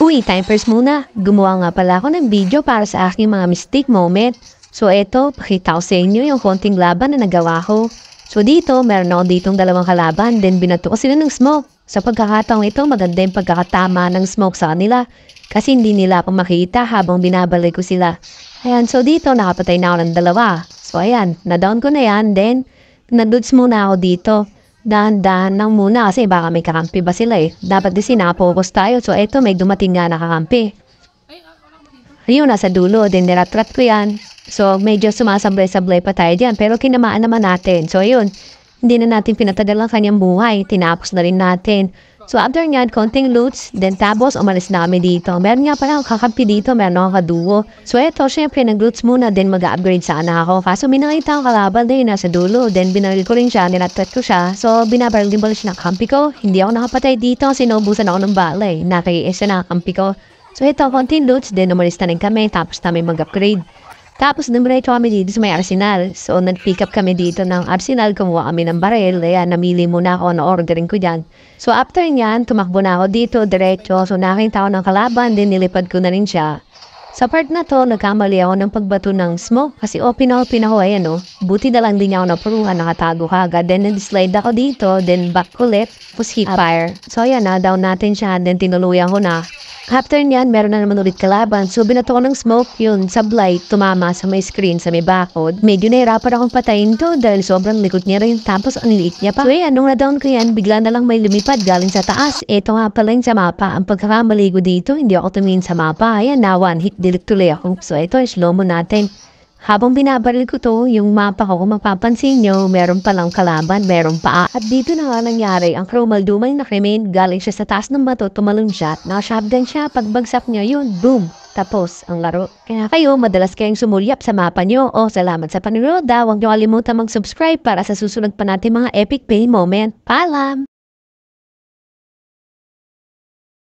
Uy, time muna. Gumawa nga pala ako ng video para sa aking mga mistake moment. So eto, pakita ko sa inyo yung konting laban na nagawa ko. So dito, meron ako ditong dalawang kalaban, then binato ko sila ng smoke. Sa pagkakataong ito, maganda yung pagkakatama ng smoke sa kanila. Kasi hindi nila ako makita habang binabalik ko sila. Ayan, so dito, nakapatay na ako ng dalawa. So ayan, na-down ko na yan, then, na nadudes muna ako dito dahan-dahan lang muna kasi baka may kakampi ba sila eh. Dapat din sinapopos tayo. So, eto, may dumating nga nakakampi. Ayun, nasa dulo. Then, niratrat ko yan. So, medyo sumasablay-sablay pa tayo dyan. Pero, kinamaan naman natin. So, ayun. Hindi na natin pinatagal ang kanyang buhay. Tinapos na rin natin. So after nyan, konting loots, then tapos umalis na kami dito. Meron nga pala ako kakampi dito, meron ako kaduo. So eto, syempre, nag-loots muna, then mag-upgrade sana ako. Kaso may nakita ko kalaban din nasa dulo, then binaril ko rin siya, nilatret ko siya. So binabaril din pala na ng kampi ko. Hindi ako nakapatay dito kasi naubusan ako ng balay. eh. Nakaiis siya ng kampi ko. So eto, konting loots, then umalis na rin kami, tapos namin mag-upgrade. Tapos dumiretso kami dito sa may Arsenal. So, nag-pick up kami dito ng Arsenal. Kumuha kami ng barrel. Ayan, namili muna ako na ordering ko dyan. So, after nyan, tumakbo na ako dito, diretso. So, nakita ko ng kalaban. Then, nilipad ko na rin siya. Sa part na to, nagkamali ako ng pagbato ng smoke kasi open na open ako ayan o. Oh. Buti na lang din niya ako napuruhan, nakatago ka agad. Then nag-slide ako dito, then back ulit, tapos hip fire. So ayan na, down natin siya, then tinuluyan ko na. After niyan, meron na naman ulit kalaban. So, binato ko ng smoke yun. Sablay, tumama sa may screen, sa may bakod. Medyo nahirapan akong patayin to dahil sobrang likot niya rin. Tapos, ang liit niya pa. So, eh, anong na-down ko yan, bigla na lang may lumipad galing sa taas. Eto nga pala yung sa mapa. Ang pagkakamaligo dito, hindi ako tumingin sa mapa. Ayan, na one hit, delete tuloy ako. So, ito, slow mo natin. Habang binabaril ko to, yung mapa ko, kung mapapansin nyo, meron palang kalaban, meron pa. At dito na nga nangyari, ang crew maldumay na krimen, galing siya sa taas ng bato, tumalon siya, nakashabdan siya, pagbagsak niya yun, boom, tapos ang laro. Kaya kayo, madalas kayong sumulyap sa mapa nyo. O, salamat sa panonood. Huwag nyo kalimutan mag-subscribe para sa susunod pa natin mga epic pay moment. Paalam!